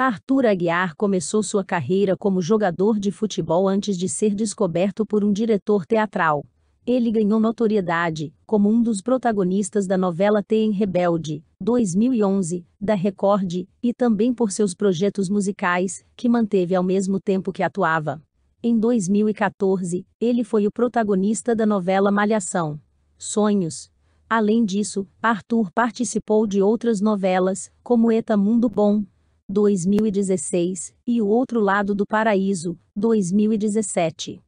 Arthur Aguiar começou sua carreira como jogador de futebol antes de ser descoberto por um diretor teatral. Ele ganhou notoriedade como um dos protagonistas da novela Tem Rebelde, 2011, da Record, e também por seus projetos musicais, que manteve ao mesmo tempo que atuava. Em 2014, ele foi o protagonista da novela Malhação. Sonhos, Além disso, Arthur participou de outras novelas, como Eta Mundo Bom, 2016, e O Outro Lado do Paraíso, 2017.